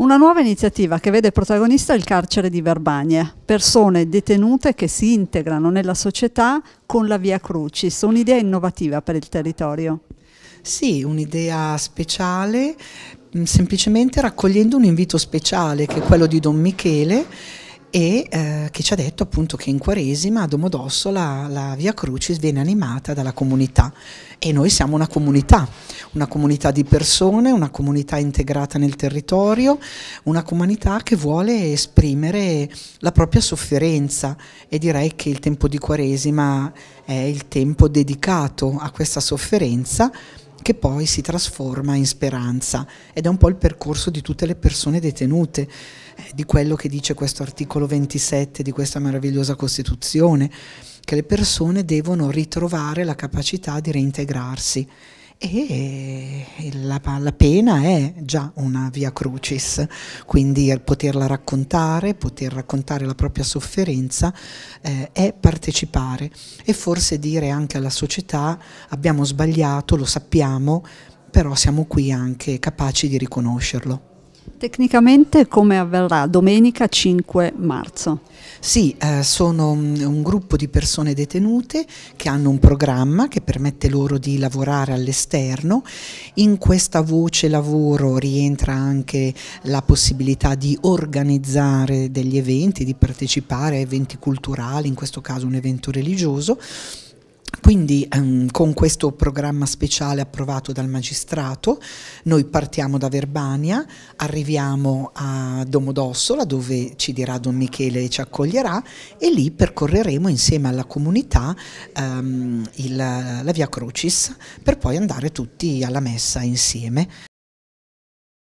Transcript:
Una nuova iniziativa che vede protagonista il carcere di Verbania, persone detenute che si integrano nella società con la Via Crucis, un'idea innovativa per il territorio. Sì, un'idea speciale, mm, semplicemente raccogliendo un invito speciale che è quello di Don Michele e eh, che ci ha detto appunto che in Quaresima a Domodossola la Via Crucis viene animata dalla comunità e noi siamo una comunità una comunità di persone, una comunità integrata nel territorio, una comunità che vuole esprimere la propria sofferenza e direi che il tempo di Quaresima è il tempo dedicato a questa sofferenza che poi si trasforma in speranza ed è un po' il percorso di tutte le persone detenute, eh, di quello che dice questo articolo 27 di questa meravigliosa Costituzione, che le persone devono ritrovare la capacità di reintegrarsi e la, la, pena è già una via crucis, quindi poterla raccontare, poter raccontare la propria sofferenza eh, è partecipare e forse dire anche alla società abbiamo sbagliato, lo sappiamo, però siamo qui anche capaci di riconoscerlo. Tecnicamente come avverrà? Domenica 5 marzo. Sì, eh, sono un gruppo di persone detenute che hanno un programma che permette loro di lavorare all'esterno. In questa voce lavoro rientra anche la possibilità di organizzare degli eventi, di partecipare a eventi culturali, in questo caso un evento religioso quindi ehm, con questo programma speciale approvato dal magistrato noi partiamo da Verbania, arriviamo a Domodossola dove ci dirà Don Michele e ci accoglierà e lì percorreremo insieme alla comunità ehm, il, la Via Crucis per poi andare tutti alla messa insieme.